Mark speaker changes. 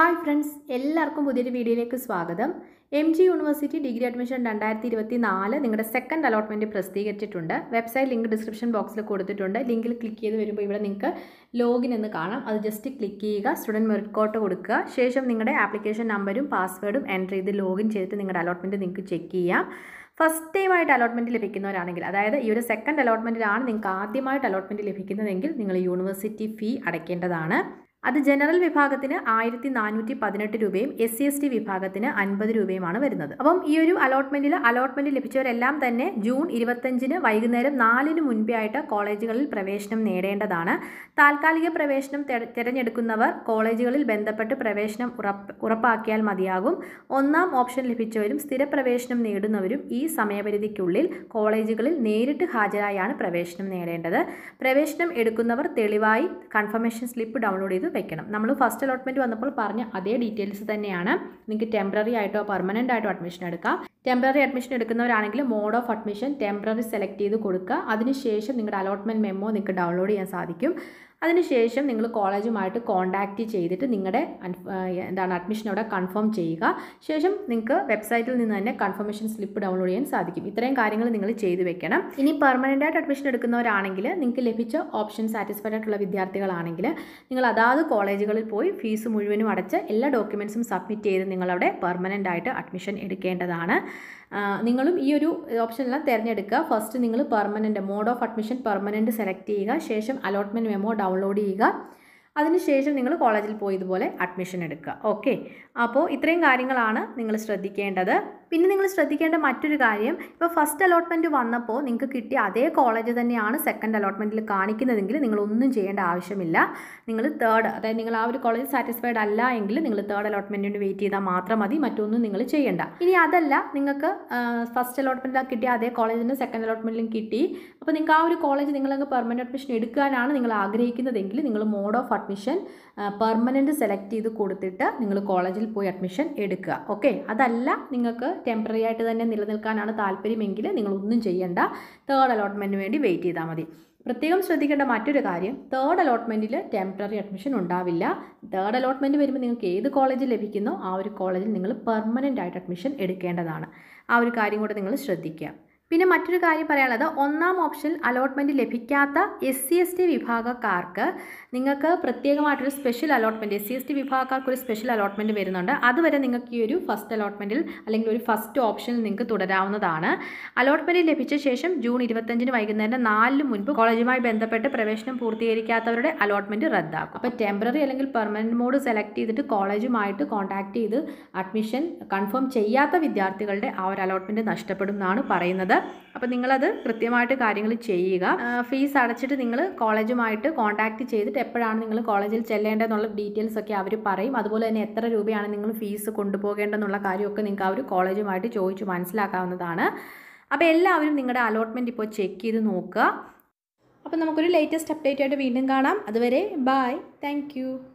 Speaker 1: hi friends എല്ലാവർക്കും പുതിയൊരു വീഡിയോയിലേക്ക് സ്വാഗതം M G university degree admission രണ്ടായിരത്തി ഇരുപത്തി നാല് നിങ്ങളുടെ സെക്കൻഡ് അലോട്ട്മെൻറ്റ് പ്രസിദ്ധീകരിച്ചിട്ടുണ്ട് വെബ്സൈറ്റ് ലിങ്ക് ഡിസ്ക്രിപ്ഷൻ ബോക്സിൽ കൊടുത്തിട്ടുണ്ട് ലിങ്കിൽ ക്ലിക്ക് ചെയ്ത് വരുമ്പോൾ ഇവിടെ നിങ്ങൾക്ക് ലോഗിൻ എന്ന് കാണാം അത് ജസ്റ്റ് ക്ലിക്ക് ചെയ്യുക സ്റ്റുഡൻറ്റ് മെറിറ്റ് കോട്ട് കൊടുക്കുക ശേഷം നിങ്ങളുടെ ആപ്ലിക്കേഷൻ നമ്പരും പാസ്വേഡും എൻ്റർ ചെയ്ത് ലോഗിൻ ചെയ്തിട്ട് നിങ്ങളുടെ അലോട്ട്മെൻറ്റ് നിങ്ങൾക്ക് ചെക്ക് ചെയ്യാം ഫസ്റ്റ് ടൈമായിട്ട് അലോട്ട്മെൻറ്റ് ലഭിക്കുന്നവരാണെങ്കിൽ അതായത് ഈ ഒരു സെക്കൻഡ് അലോട്ട്മെൻറ്റിലാണ് നിങ്ങൾക്ക് ആദ്യമായിട്ട് അലോട്ട്മെൻറ്റ് ലഭിക്കുന്നതെങ്കിൽ നിങ്ങൾ യൂണിവേഴ്സിറ്റി ഫീ അടയ്ക്കേണ്ടതാണ് അത് ജനറൽ വിഭാഗത്തിന് ആയിരത്തി നാനൂറ്റി പതിനെട്ട് രൂപയും എസ് സി എസ് ടി വിഭാഗത്തിന് അൻപത് രൂപയുമാണ് വരുന്നത് അപ്പം ഈ ഒരു അലോട്ട്മെന്റിൽ അലോട്ട്മെന്റ് ലഭിച്ചവരെല്ലാം തന്നെ ജൂൺ ഇരുപത്തഞ്ചിന് വൈകുന്നേരം നാലിന് മുൻപേ ആയിട്ട് കോളേജുകളിൽ പ്രവേശനം നേടേണ്ടതാണ് താൽക്കാലിക പ്രവേശനം തിരഞ്ഞെടുക്കുന്നവർ കോളേജുകളിൽ ബന്ധപ്പെട്ട് പ്രവേശനം ഉറപ്പാക്കിയാൽ മതിയാകും ഒന്നാം ഓപ്ഷൻ ലഭിച്ചവരും സ്ഥിരപ്രവേശനം നേടുന്നവരും ഈ സമയപരിധിക്കുള്ളിൽ കോളേജുകളിൽ നേരിട്ട് ഹാജരായാണ് പ്രവേശനം നേടേണ്ടത് പ്രവേശനം എടുക്കുന്നവർ തെളിവായി കൺഫർമേഷൻ സ്ലിപ്പ് ഡൗൺലോഡ് ചെയ്ത് വെക്കണം നമ്മൾ ഫസ്റ്റ് അലോട്ട്മെൻറ്റ് വന്നപ്പോൾ പറഞ്ഞ അതേ ഡീറ്റെയിൽസ് തന്നെയാണ് നിങ്ങൾക്ക് ടെമ്പററി ആയിട്ടോ പെർമനൻ്റ് ആയിട്ടോ അഡ്മിഷൻ എടുക്കാം ടെമ്പററി അഡ്മിഷൻ എടുക്കുന്നവരാണെങ്കിൽ mode of admission temporary select ചെയ്ത് കൊടുക്കുക അതിനുശേഷം നിങ്ങളുടെ അലോട്ട്മെൻറ്റ് മെമ്മോ നിങ്ങൾക്ക് ഡൗൺലോഡ് ചെയ്യാൻ സാധിക്കും അതിനുശേഷം നിങ്ങൾ കോളേജുമായിട്ട് കോണ്ടാക്റ്റ് ചെയ്തിട്ട് നിങ്ങളുടെ എന്താണ് അഡ്മിഷൻ അവിടെ കൺഫേം ചെയ്യുക ശേഷം നിങ്ങൾക്ക് വെബ്സൈറ്റിൽ നിന്ന് തന്നെ കൺഫർമേഷൻ സ്ലിപ്പ് ഡൗൺലോഡ് ചെയ്യാൻ സാധിക്കും ഇത്രയും കാര്യങ്ങൾ നിങ്ങൾ ചെയ്തു വെക്കണം ഇനി പെർമനൻ്റായിട്ട് ആയിട്ട് അഡ്മിഷൻ എടുക്കുന്നവരാണെങ്കിൽ നിങ്ങൾക്ക് ലഭിച്ച ഓപ്ഷൻ സാറ്റിസ്ഫൈഡ് ആയിട്ടുള്ള വിദ്യാർത്ഥികളാണെങ്കിൽ നിങ്ങൾ അതാത് കോളേജുകളിൽ പോയി ഫീസ് മുഴുവനും അടച്ച് എല്ലാ ഡോക്യുമെൻസും സബ്മിറ്റ് ചെയ്ത് നിങ്ങളവിടെ പെർമനൻ്റ് ആയിട്ട് അഡ്മിഷൻ എടുക്കേണ്ടതാണ് നിങ്ങളും ഈ ഒരു ഓപ്ഷനെല്ലാം തിരഞ്ഞെടുക്കുക ഫസ്റ്റ് നിങ്ങൾ permanent mode of admission permanent select ചെയ്യുക ശേഷം അലോട്ട്മെൻറ്റ് മെമോ ഡൗൺ ഡൗൺലോഡ് ചെയ്യുക അതിനുശേഷം നിങ്ങൾ കോളേജിൽ പോയി ഇതുപോലെ അഡ്മിഷൻ എടുക്കുക ഓക്കെ അപ്പോൾ ഇത്രയും കാര്യങ്ങളാണ് നിങ്ങൾ ശ്രദ്ധിക്കേണ്ടത് പിന്നെ നിങ്ങൾ ശ്രദ്ധിക്കേണ്ട മറ്റൊരു കാര്യം ഇപ്പോൾ ഫസ്റ്റ് അലോട്ട്മെൻറ്റ് വന്നപ്പോൾ നിങ്ങൾക്ക് കിട്ടിയ അതേ കോളേജ് തന്നെയാണ് സെക്കൻഡ് അലോട്ട്മെൻറ്റിൽ കാണിക്കുന്നതെങ്കിൽ നിങ്ങളൊന്നും ചെയ്യേണ്ട ആവശ്യമില്ല നിങ്ങൾ തേർഡ് അതായത് നിങ്ങൾ ആ ഒരു കോളേജ് സാറ്റിസ്ഫൈഡ് അല്ല എങ്കിൽ നിങ്ങൾ തേർഡ് അലോട്ട്മെൻറ്റിന് വെയിറ്റ് ചെയ്താൽ മാത്രം മതി മറ്റൊന്നും നിങ്ങൾ ചെയ്യേണ്ട ഇനി അതല്ല നിങ്ങൾക്ക് ഫസ്റ്റ് അലോട്ട്മെൻറ്റിൽ കിട്ടിയ അതേ കോളേജിന് സെക്കൻഡ് അലോട്ട്മെൻറ്റിലും കിട്ടി അപ്പോൾ നിങ്ങൾക്ക് ആ ഒരു കോളേജ് നിങ്ങൾക്ക് പെർമനൻറ്റ് അഡ്മിഷൻ എടുക്കാനാണ് നിങ്ങൾ ആഗ്രഹിക്കുന്നതെങ്കിൽ നിങ്ങൾ mode of admission permanent select ചെയ്ത് കൊടുത്തിട്ട് നിങ്ങൾ കോളേജിൽ പോയി അഡ്മിഷൻ എടുക്കുക ഓക്കെ അതല്ല നിങ്ങൾക്ക് ടെമ്പററി ആയിട്ട് തന്നെ നിലനിൽക്കാനാണ് താല്പര്യമെങ്കിൽ നിങ്ങളൊന്നും ചെയ്യേണ്ട തേർഡ് അലോട്ട്മെൻറ്റിന് വേണ്ടി വെയിറ്റ് ചെയ്താൽ മതി പ്രത്യേകം ശ്രദ്ധിക്കേണ്ട മറ്റൊരു കാര്യം തേർഡ് അലോട്ട്മെൻറ്റിൽ ടെമ്പററി അഡ്മിഷൻ ഉണ്ടാവില്ല തേർഡ് അലോട്ട്മെൻറ്റ് വരുമ്പോൾ നിങ്ങൾക്ക് ഏത് കോളേജ് ലഭിക്കുന്നോ ആ ഒരു കോളേജിൽ നിങ്ങൾ പെർമനൻ്റ് ആയിട്ട് അഡ്മിഷൻ എടുക്കേണ്ടതാണ് ആ ഒരു കാര്യം കൂടെ നിങ്ങൾ ശ്രദ്ധിക്കുക പിന്നെ മറ്റൊരു കാര്യം പറയാനുള്ളത് ഒന്നാം ഓപ്ഷൻ അലോട്ട്മെൻറ്റ് ലഭിക്കാത്ത എസ് സി എസ് ടി വിഭാഗക്കാർക്ക് നിങ്ങൾക്ക് പ്രത്യേകമായിട്ടൊരു special allotment S C S T വിഭാഗക്കാർക്ക് ഒരു സ്പെഷ്യൽ അലോട്ട്മെൻറ്റ് വരുന്നുണ്ട് അതുവരെ നിങ്ങൾക്ക് ഈ ഒരു ഫസ്റ്റ് അലോട്ട്മെൻറ്റിൽ അല്ലെങ്കിൽ ഒരു ഫസ്റ്റ് ഓപ്ഷനിൽ നിങ്ങൾക്ക് തുടരാവുന്നതാണ് അലോട്ട്മെൻറ്റ് ലഭിച്ച ശേഷം ജൂൺ ഇരുപത്തഞ്ചിന് വൈകുന്നേരം നാലിന് മുൻപ് കോളേജുമായി ബന്ധപ്പെട്ട് പ്രവേശനം പൂർത്തീകരിക്കാത്തവരുടെ അലോട്ട്മെൻറ്റ് റദ്ദാക്കും അപ്പോൾ ടെമ്പററി അല്ലെങ്കിൽ പെർമനൻറ്റ് മോഡ് സെലക്ട് ചെയ്തിട്ട് കോളേജുമായിട്ട് കോൺടാക്റ്റ് ചെയ്ത് അഡ്മിഷൻ കൺഫേം ചെയ്യാത്ത വിദ്യാർത്ഥികളുടെ ആ ഒരു അലോട്ട്മെൻറ്റ് നഷ്ടപ്പെടും എന്നാണ് പറയുന്നത് അപ്പോൾ നിങ്ങളത് കൃത്യമായിട്ട് കാര്യങ്ങൾ ചെയ്യുക ഫീസ് അടച്ചിട്ട് നിങ്ങൾ കോളേജുമായിട്ട് കോൺടാക്റ്റ് ചെയ്തിട്ട് എപ്പോഴാണ് നിങ്ങൾ കോളേജിൽ ചെല്ലേണ്ടതെന്നുള്ള ഡീറ്റെയിൽസ് ഒക്കെ അവർ പറയും അതുപോലെ തന്നെ എത്ര രൂപയാണ് നിങ്ങൾ ഫീസ് കൊണ്ടുപോകേണ്ടതെന്നുള്ള കാര്യമൊക്കെ നിങ്ങൾക്ക് അവർ കോളേജുമായിട്ട് ചോദിച്ച് മനസ്സിലാക്കാവുന്നതാണ് അപ്പോൾ എല്ലാവരും നിങ്ങളുടെ അലോട്ട്മെൻറ്റ് ഇപ്പോൾ ചെക്ക് ചെയ്ത് നോക്കുക അപ്പോൾ നമുക്കൊരു ലേറ്റസ്റ്റ് അപ്ഡേറ്റ് ആയിട്ട് വീണ്ടും കാണാം അതുവരെ ബായ് താങ്ക്